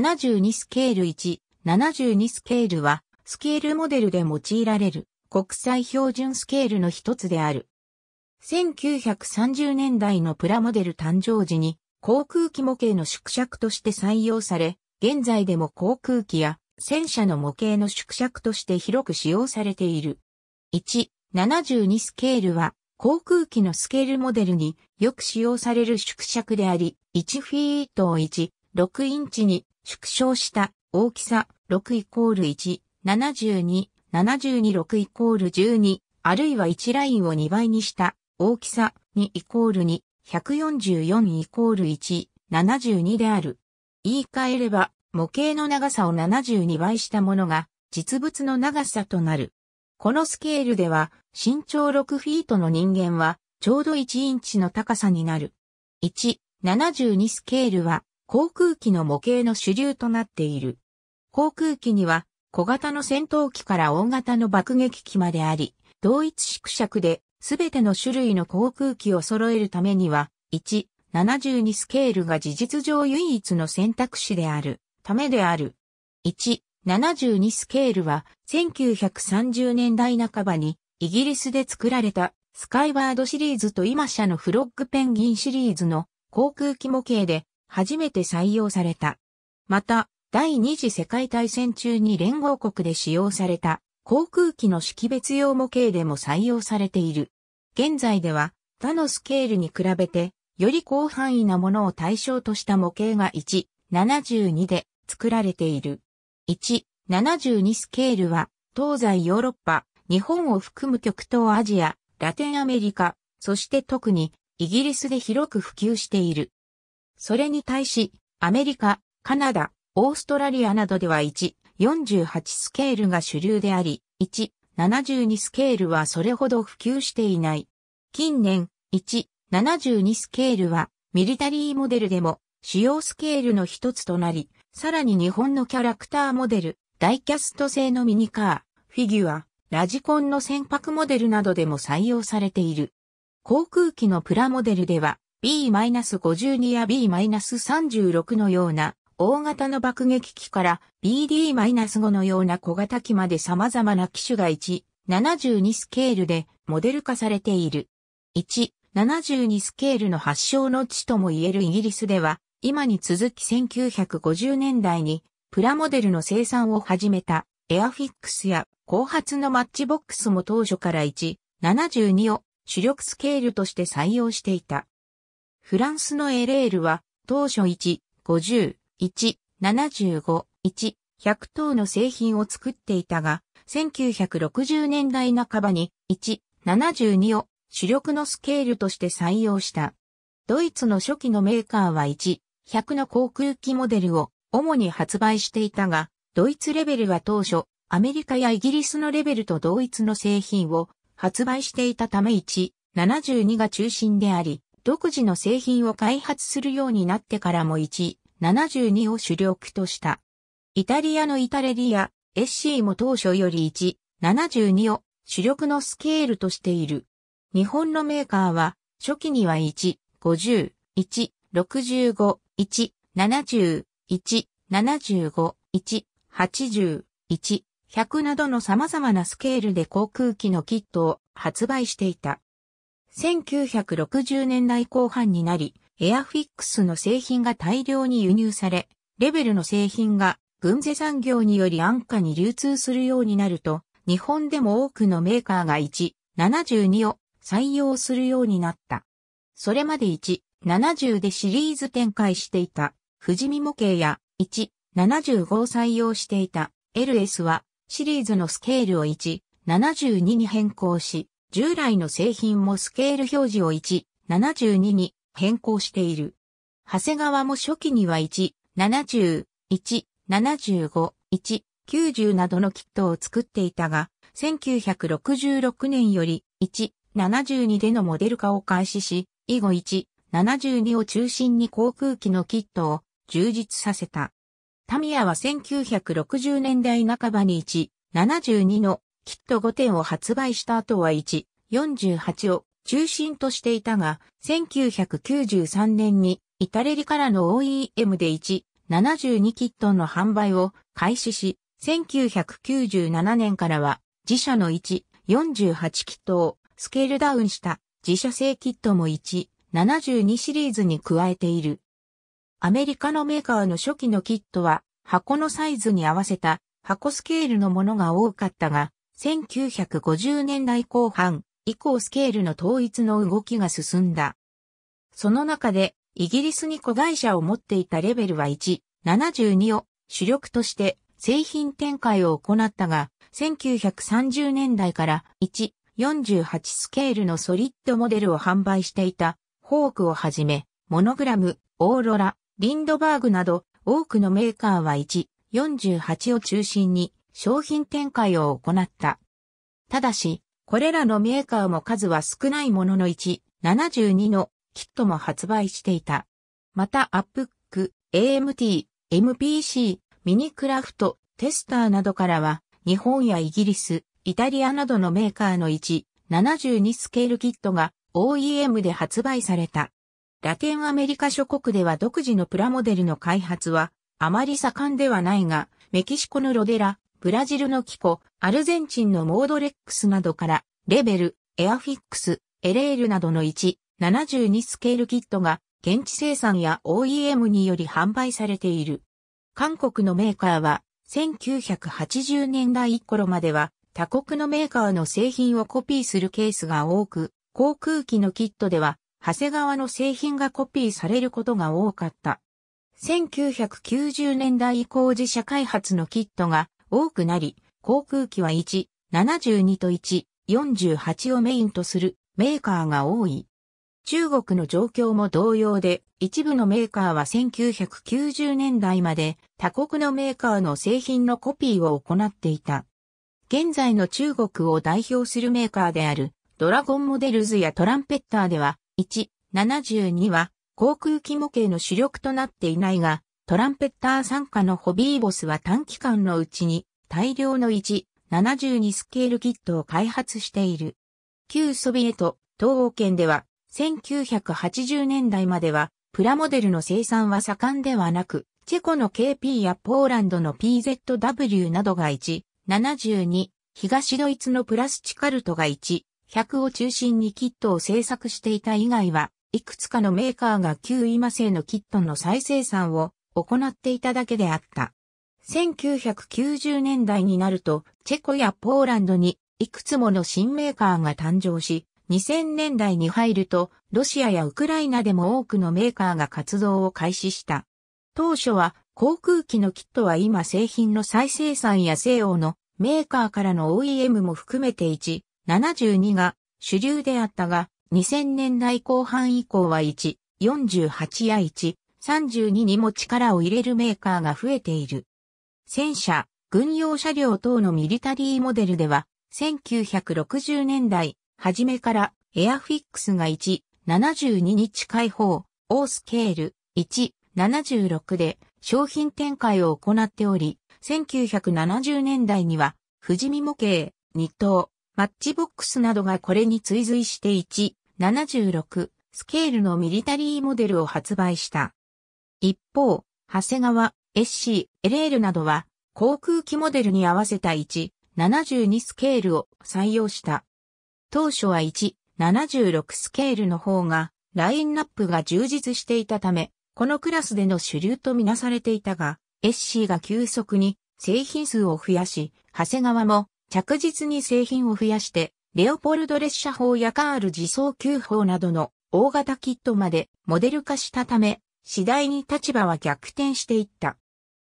72スケール1、72スケールは、スケールモデルで用いられる、国際標準スケールの一つである。1930年代のプラモデル誕生時に、航空機模型の縮尺として採用され、現在でも航空機や戦車の模型の縮尺として広く使用されている。1、72スケールは、航空機のスケールモデルによく使用される縮尺であり、1フィートを1、6インチに縮小した大きさ6イコール1、72、726イコール12、あるいは1ラインを2倍にした大きさ2イコール2、144イコール1、72である。言い換えれば、模型の長さを72倍したものが、実物の長さとなる。このスケールでは、身長6フィートの人間は、ちょうど1インチの高さになる。1、72スケールは、航空機の模型の主流となっている。航空機には小型の戦闘機から大型の爆撃機まであり、同一縮尺で全ての種類の航空機を揃えるためには、1、72スケールが事実上唯一の選択肢である、ためである。1、72スケールは1930年代半ばにイギリスで作られたスカイワードシリーズと今社のフロッグペンギンシリーズの航空機模型で初めて採用された。また、第二次世界大戦中に連合国で使用された航空機の識別用模型でも採用されている。現在では他のスケールに比べてより広範囲なものを対象とした模型が1、72で作られている。1、72スケールは東西ヨーロッパ、日本を含む極東アジア、ラテンアメリカ、そして特にイギリスで広く普及している。それに対し、アメリカ、カナダ、オーストラリアなどでは1、48スケールが主流であり、1、72スケールはそれほど普及していない。近年、1、72スケールは、ミリタリーモデルでも、主要スケールの一つとなり、さらに日本のキャラクターモデル、ダイキャスト製のミニカー、フィギュア、ラジコンの船舶モデルなどでも採用されている。航空機のプラモデルでは、B-52 や B-36 のような大型の爆撃機から BD-5 のような小型機まで様々な機種が1、72スケールでモデル化されている。1、72スケールの発祥の地とも言えるイギリスでは、今に続き1950年代にプラモデルの生産を始めたエアフィックスや後発のマッチボックスも当初から1、72を主力スケールとして採用していた。フランスのエレールは、当初1、50、1、75、1、100等の製品を作っていたが、1960年代半ばに1、72を主力のスケールとして採用した。ドイツの初期のメーカーは1、100の航空機モデルを主に発売していたが、ドイツレベルは当初、アメリカやイギリスのレベルと同一の製品を発売していたため1、72が中心であり、独自の製品を開発するようになってからも172を主力とした。イタリアのイタレリア、SC も当初より172を主力のスケールとしている。日本のメーカーは、初期には1、50、1、65、1、70、1、75、1、80、1、100などの様々なスケールで航空機のキットを発売していた。1960年代後半になり、エアフィックスの製品が大量に輸入され、レベルの製品が軍勢産業により安価に流通するようになると、日本でも多くのメーカーが1、72を採用するようになった。それまで1、70でシリーズ展開していた、富士見模型や1、75を採用していた LS はシリーズのスケールを1、72に変更し、従来の製品もスケール表示を1、72に変更している。長谷川も初期には1、70、1、75、1、90などのキットを作っていたが、1966年より1、72でのモデル化を開始し、以後1、72を中心に航空機のキットを充実させた。タミヤは1960年代半ばに1、72のキット5点を発売した後は1、48を中心としていたが、1993年にイタレリからの OEM で1、72キットの販売を開始し、1997年からは自社の1、48キットをスケールダウンした自社製キットも1、72シリーズに加えている。アメリカのメーカーの初期のキットは箱のサイズに合わせた箱スケールのものが多かったが、1950年代後半以降スケールの統一の動きが進んだ。その中で、イギリスに子会社を持っていたレベルは1、72を主力として製品展開を行ったが、1930年代から1、48スケールのソリッドモデルを販売していた、ホークをはじめ、モノグラム、オーロラ、リンドバーグなど、多くのメーカーは1、48を中心に商品展開を行った。ただし、これらのメーカーも数は少ないものの1、72のキットも発売していた。また、アップック、AMT、MPC、ミニクラフト、テスターなどからは、日本やイギリス、イタリアなどのメーカーの1、72スケールキットが OEM で発売された。ラテンアメリカ諸国では独自のプラモデルの開発はあまり盛んではないが、メキシコのロデラ、ブラジルのキコ、アルゼンチンのモードレックスなどから、レベル、エアフィックス、エレールなどの1、72スケールキットが、現地生産や OEM により販売されている。韓国のメーカーは、1980年代頃までは、他国のメーカーの製品をコピーするケースが多く、航空機のキットでは、長谷川の製品がコピーされることが多かった。1990年代以降自社開発のキットが多くなり、航空機は1、72と1、48をメインとするメーカーが多い。中国の状況も同様で、一部のメーカーは1990年代まで他国のメーカーの製品のコピーを行っていた。現在の中国を代表するメーカーであるドラゴンモデルズやトランペッターでは、1、72は航空機模型の主力となっていないが、トランペッター参加のホビーボスは短期間のうちに大量の1、72スケールキットを開発している。旧ソビエト、東欧圏では、1980年代までは、プラモデルの生産は盛んではなく、チェコの KP やポーランドの PZW などが1、72、東ドイツのプラスチカルトが1、100を中心にキットを製作していた以外は、いくつかのメーカーが旧今製のキットの再生産を行っていただけであった。1990年代になると、チェコやポーランドにいくつもの新メーカーが誕生し、2000年代に入ると、ロシアやウクライナでも多くのメーカーが活動を開始した。当初は、航空機のキットは今製品の再生産や西欧のメーカーからの OEM も含めて1、72が主流であったが、2000年代後半以降は1、48や1、32にも力を入れるメーカーが増えている。戦車、軍用車両等のミリタリーモデルでは、1960年代、初めからエアフィックスが1、72日開放、オースケール、1、76で商品展開を行っており、1970年代には、富士見模型、2等、マッチボックスなどがこれに追随して1、76、スケールのミリタリーモデルを発売した。一方、長谷川、SC、LL などは、航空機モデルに合わせた1、72スケールを採用した。当初は1、76スケールの方が、ラインナップが充実していたため、このクラスでの主流とみなされていたが、SC が急速に製品数を増やし、長谷川も着実に製品を増やして、レオポルド列車砲やカール自走急砲などの大型キットまでモデル化したため、次第に立場は逆転していった。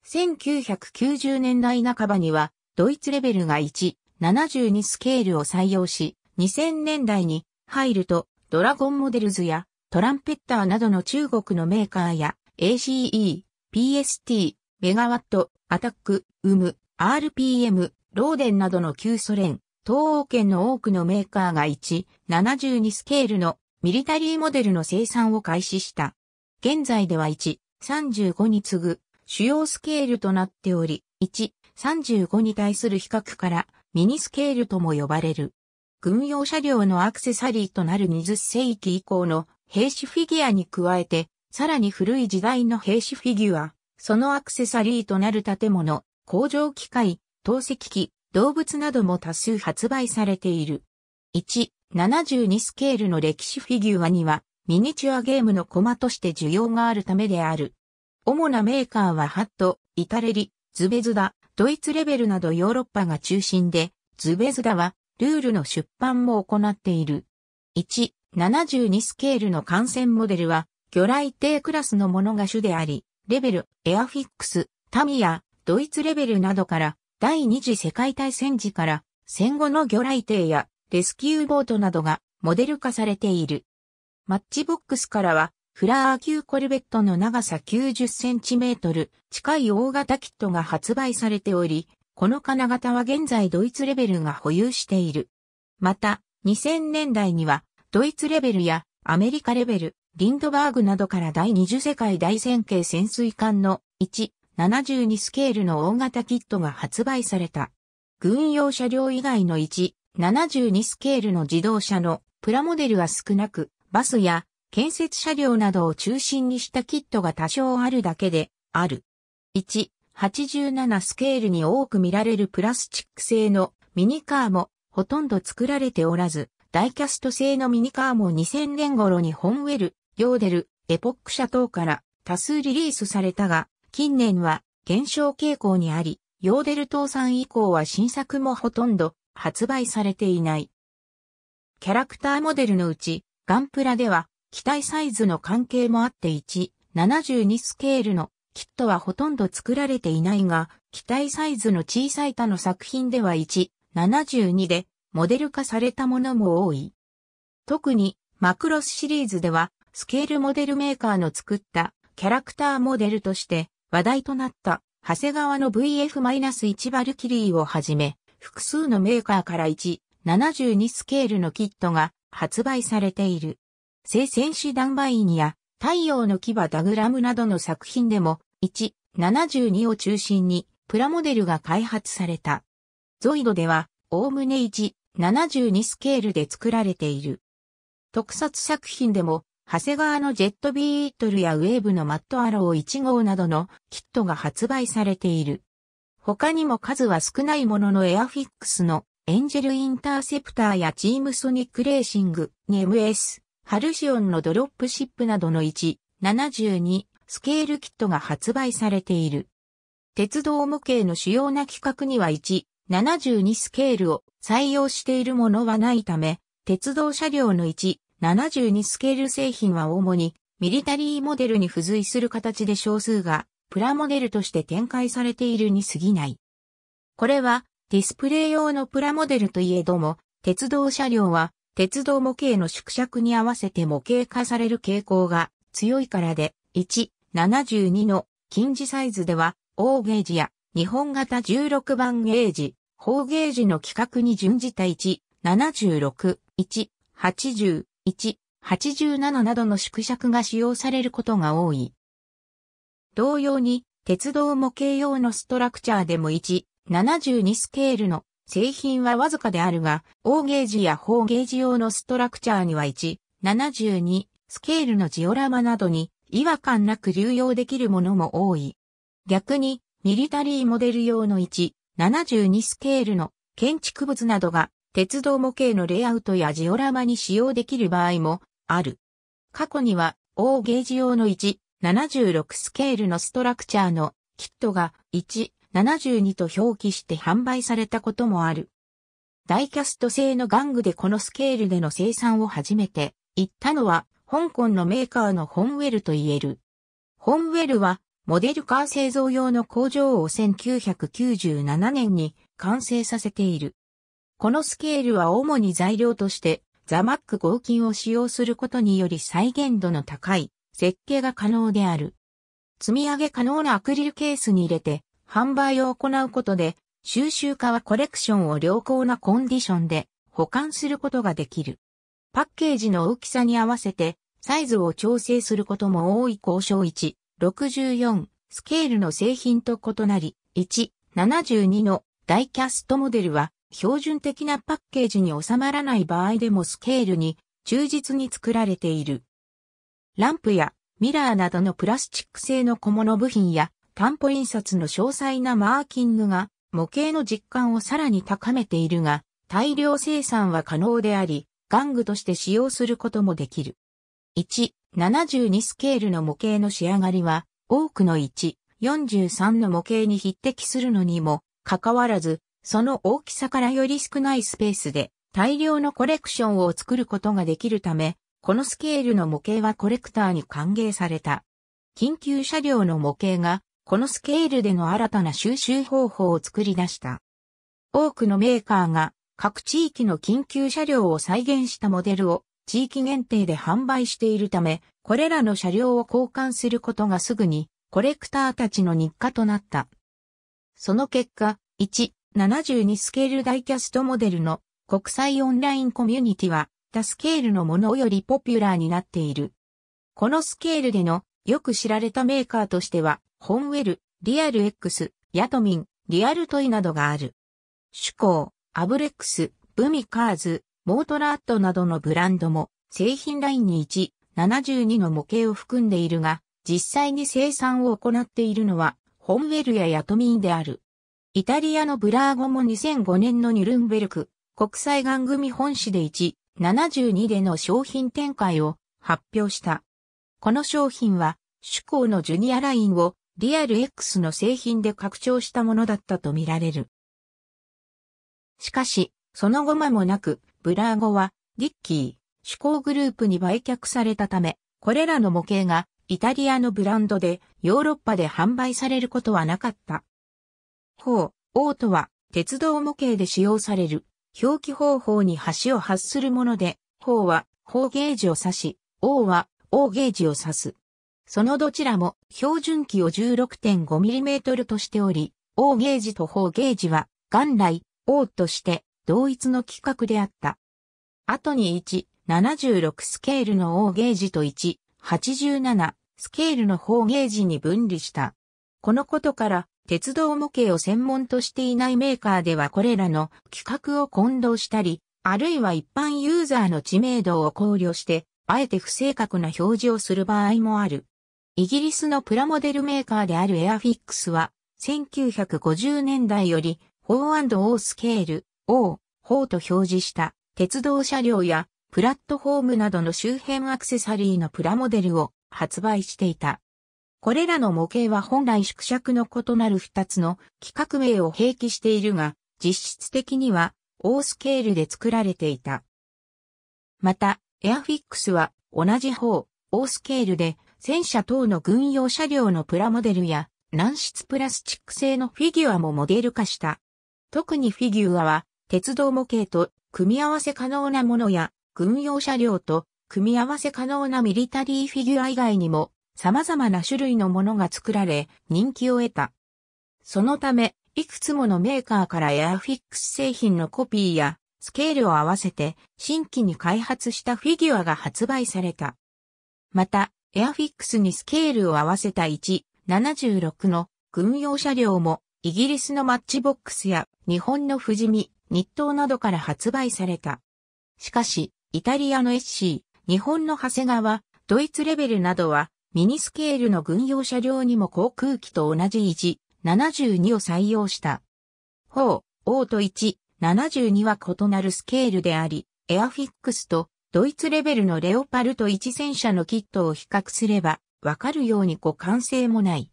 1990年代半ばには、ドイツレベルが1、72スケールを採用し、2000年代に入ると、ドラゴンモデルズやトランペッターなどの中国のメーカーや ACE、PST、メガワット、アタック、ウム、RPM、ローデンなどの旧ソ連、東欧圏の多くのメーカーが1、72スケールのミリタリーモデルの生産を開始した。現在では1、35に次ぐ主要スケールとなっており、1、35に対する比較からミニスケールとも呼ばれる。軍用車両のアクセサリーとなる20世紀以降の兵士フィギュアに加えて、さらに古い時代の兵士フィギュア、そのアクセサリーとなる建物、工場機械、透析機、動物なども多数発売されている。1、72スケールの歴史フィギュアには、ミニチュアゲームのコマとして需要があるためである。主なメーカーはハット、イタレリ、ズベズダ、ドイツレベルなどヨーロッパが中心で、ズベズダはルールの出版も行っている。1、72スケールの感染モデルは、魚雷艇クラスのものが主であり、レベル、エアフィックス、タミヤ、ドイツレベルなどから、第二次世界大戦時から、戦後の魚雷艇やレスキューボートなどがモデル化されている。マッチボックスからは、フラー級コルベットの長さ9 0センチメートル近い大型キットが発売されており、この金型は現在ドイツレベルが保有している。また、2000年代には、ドイツレベルやアメリカレベル、リンドバーグなどから第二次世界大戦型潜水艦の1、72スケールの大型キットが発売された。軍用車両以外の1、72スケールの自動車のプラモデルは少なく、バスや建設車両などを中心にしたキットが多少あるだけである。1、87スケールに多く見られるプラスチック製のミニカーもほとんど作られておらず、ダイキャスト製のミニカーも2000年頃にホンウェル、ヨーデル、エポック社等から多数リリースされたが、近年は減少傾向にあり、ヨーデル倒産以降は新作もほとんど発売されていない。キャラクターモデルのうち、ガンプラでは、機体サイズの関係もあって1、72スケールのキットはほとんど作られていないが、機体サイズの小さい他の作品では1、72でモデル化されたものも多い。特にマクロスシリーズではスケールモデルメーカーの作ったキャラクターモデルとして話題となった長谷川の VF-1 バルキリーをはじめ複数のメーカーから1、72スケールのキットが発売されている。聖戦士ダンバイニや太陽の牙ダグラムなどの作品でも1、72を中心にプラモデルが開発された。ゾイドでは、おおむね1、72スケールで作られている。特撮作品でも、長谷川のジェットビートルやウェーブのマットアロー1号などのキットが発売されている。他にも数は少ないもののエアフィックスのエンジェルインターセプターやチームソニックレーシング、ム・ m s ハルシオンのドロップシップなどの1、72、スケールキットが発売されている。鉄道模型の主要な規格には1、72スケールを採用しているものはないため、鉄道車両の1、72スケール製品は主にミリタリーモデルに付随する形で少数がプラモデルとして展開されているに過ぎない。これはディスプレイ用のプラモデルといえども、鉄道車両は、鉄道模型の縮尺に合わせて模型化される傾向が強いからで、1、72の近似サイズでは、大ゲージや日本型16番ゲージ、方ゲージの規格に準じた1、76、1、80、1、87などの縮尺が使用されることが多い。同様に、鉄道模型用のストラクチャーでも1、72スケールの製品はわずかであるが、大ゲージやーゲージ用のストラクチャーには1、72スケールのジオラマなどに違和感なく流用できるものも多い。逆に、ミリタリーモデル用の1、72スケールの建築物などが鉄道模型のレイアウトやジオラマに使用できる場合もある。過去には、大ゲージ用の1、76スケールのストラクチャーのキットが1、72と表記して販売されたこともある。ダイキャスト製の玩具でこのスケールでの生産を始めて行ったのは、香港のメーカーのホンウェルと言える。ホンウェルは、モデルカー製造用の工場を1997年に完成させている。このスケールは主に材料として、ザマック合金を使用することにより再現度の高い設計が可能である。積み上げ可能なアクリルケースに入れて販売を行うことで、収集家はコレクションを良好なコンディションで保管することができる。パッケージの大きさに合わせてサイズを調整することも多い交渉1、64、スケールの製品と異なり、1、72のダイキャストモデルは標準的なパッケージに収まらない場合でもスケールに忠実に作られている。ランプやミラーなどのプラスチック製の小物部品や担保印刷の詳細なマーキングが模型の実感をさらに高めているが、大量生産は可能であり、玩具として使用することもできる。1、72スケールの模型の仕上がりは、多くの1、43の模型に匹敵するのにも、かかわらず、その大きさからより少ないスペースで、大量のコレクションを作ることができるため、このスケールの模型はコレクターに歓迎された。緊急車両の模型がこのスケールでの新たな収集方法を作り出した。多くのメーカーが各地域の緊急車両を再現したモデルを地域限定で販売しているため、これらの車両を交換することがすぐにコレクターたちの日課となった。その結果、1、72スケールダイキャストモデルの国際オンラインコミュニティは、他スケールのものよりポピュラーになっている。このスケールでのよく知られたメーカーとしては、ホンウェル、リアル X、ヤトミン、リアルトイなどがある。主工、アブレックス、ブミカーズ、モートラットなどのブランドも製品ラインに1、72の模型を含んでいるが、実際に生産を行っているのは、ホンウェルやヤトミンである。イタリアのブラーゴも2005年のニュルンベルク国際玩組本誌で1、72での商品展開を発表した。この商品は、主工のジュニアラインをリアル X の製品で拡張したものだったとみられる。しかし、その後間もなく、ブラーゴは、ディッキー、手工グループに売却されたため、これらの模型がイタリアのブランドでヨーロッパで販売されることはなかった。ほう、オートは鉄道模型で使用される表記方法に端を発するもので、ほうは方ゲージを指し、王は王ゲージを指す。そのどちらも標準器を 16.5mm としており、O ゲージと方ゲージは元来 O として同一の規格であった。後に1、76スケールの O ゲージと1、87スケールの方ゲージに分離した。このことから、鉄道模型を専門としていないメーカーではこれらの規格を混同したり、あるいは一般ユーザーの知名度を考慮して、あえて不正確な表示をする場合もある。イギリスのプラモデルメーカーであるエアフィックスは、1950年代より、4&O スケール、O、4と表示した鉄道車両やプラットフォームなどの周辺アクセサリーのプラモデルを発売していた。これらの模型は本来縮尺の異なる2つの規格名を併記しているが、実質的には O スケールで作られていた。また、エアフィックスは同じ方、O スケールで戦車等の軍用車両のプラモデルや軟質プラスチック製のフィギュアもモデル化した。特にフィギュアは鉄道模型と組み合わせ可能なものや軍用車両と組み合わせ可能なミリタリーフィギュア以外にも様々な種類のものが作られ人気を得た。そのため、いくつものメーカーからエアフィックス製品のコピーやスケールを合わせて新規に開発したフィギュアが発売された。また、エアフィックスにスケールを合わせた176の軍用車両もイギリスのマッチボックスや日本の富士見、日東などから発売された。しかし、イタリアの SC、日本の長谷川、ドイツレベルなどはミニスケールの軍用車両にも航空機と同じ1、72を採用した。方、ーと1、72は異なるスケールであり、エアフィックスとドイツレベルのレオパルト1戦車のキットを比較すれば、わかるように互換性もない。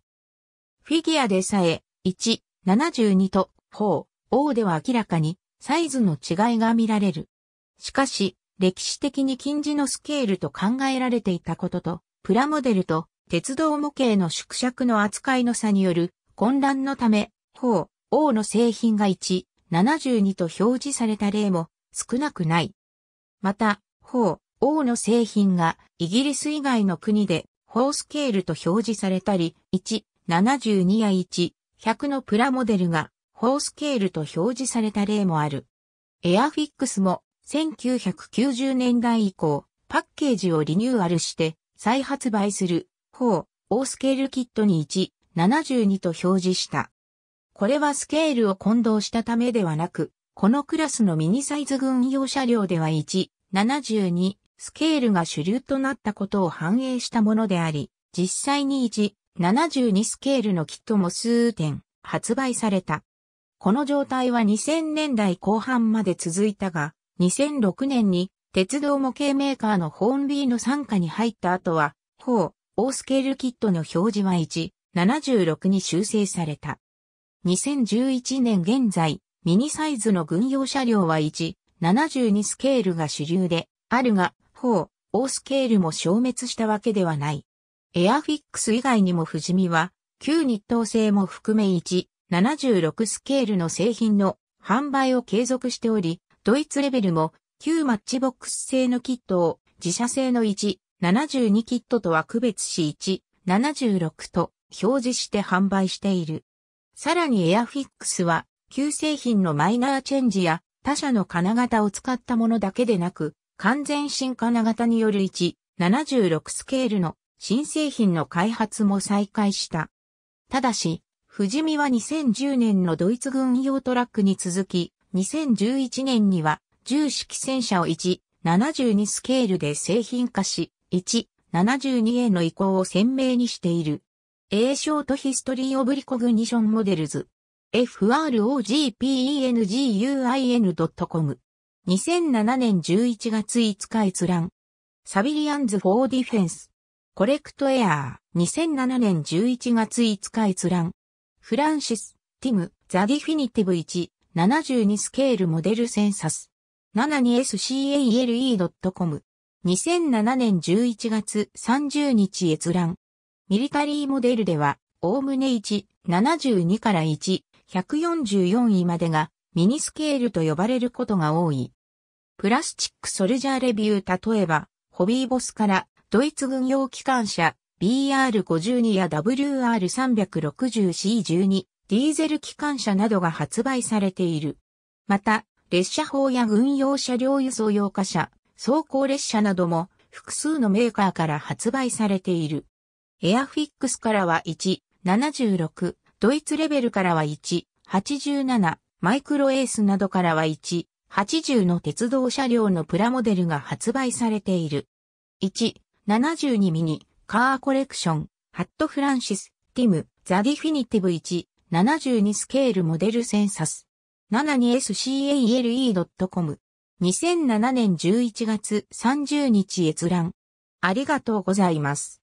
フィギュアでさえ、1、72と、4、O では明らかに、サイズの違いが見られる。しかし、歴史的に近似のスケールと考えられていたことと、プラモデルと鉄道模型の縮尺の扱いの差による混乱のため、4、O の製品が1、72と表示された例も少なくない。また、方、王の製品がイギリス以外の国でースケールと表示されたり、1、72や1、100のプラモデルがースケールと表示された例もある。エアフィックスも1990年代以降、パッケージをリニューアルして再発売する方、オースケールキットに1、72と表示した。これはスケールを混同したためではなく、このクラスのミニサイズ軍用車両では1、72スケールが主流となったことを反映したものであり、実際に1、72スケールのキットも数点発売された。この状態は2000年代後半まで続いたが、2006年に鉄道模型メーカーのホーンビーの参加に入った後は、う、大スケールキットの表示は1、76に修正された。2011年現在、ミニサイズの軍用車両は1、72スケールが主流で、あるが、方、大スケールも消滅したわけではない。エアフィックス以外にも不死見は、旧日東製も含め1、76スケールの製品の販売を継続しており、ドイツレベルも旧マッチボックス製のキットを自社製の1、72キットとは区別し1、76と表示して販売している。さらにエアフィックスは旧製品のマイナーチェンジや他社の金型を使ったものだけでなく、完全新金型による1、76スケールの新製品の開発も再開した。ただし、富士見は2010年のドイツ軍用トラックに続き、2011年には重式戦車を1、72スケールで製品化し、1、72への移行を鮮明にしている。A ショートヒストリーオブリコグニションモデルズ。frogpenguin.com。2007年11月5日閲覧。サビリアンズ・フォー・ディフェンス。コレクト・エアー。2007年11月5日閲覧。フランシス・ティム・ザ・ディフィニティブ1。72スケールモデルセンサス。72scale.com。2007年11月30日閲覧。ミリタリーモデルでは、おおむね1、72から1、144位までがミニスケールと呼ばれることが多い。プラスチックソルジャーレビュー例えば、ホビーボスからドイツ軍用機関車 BR52 や WR360C12 ディーゼル機関車などが発売されている。また、列車法や軍用車両輸送用貨車、走行列車なども複数のメーカーから発売されている。エアフィックスからは1、76、ドイツレベルからは1、87、マイクロエースなどからは1、80の鉄道車両のプラモデルが発売されている。1、72ミニ、カーコレクション、ハットフランシス、ティム、ザディフィニティブ1、72スケールモデルセンサス。72scale.com。2007年11月30日閲覧。ありがとうございます。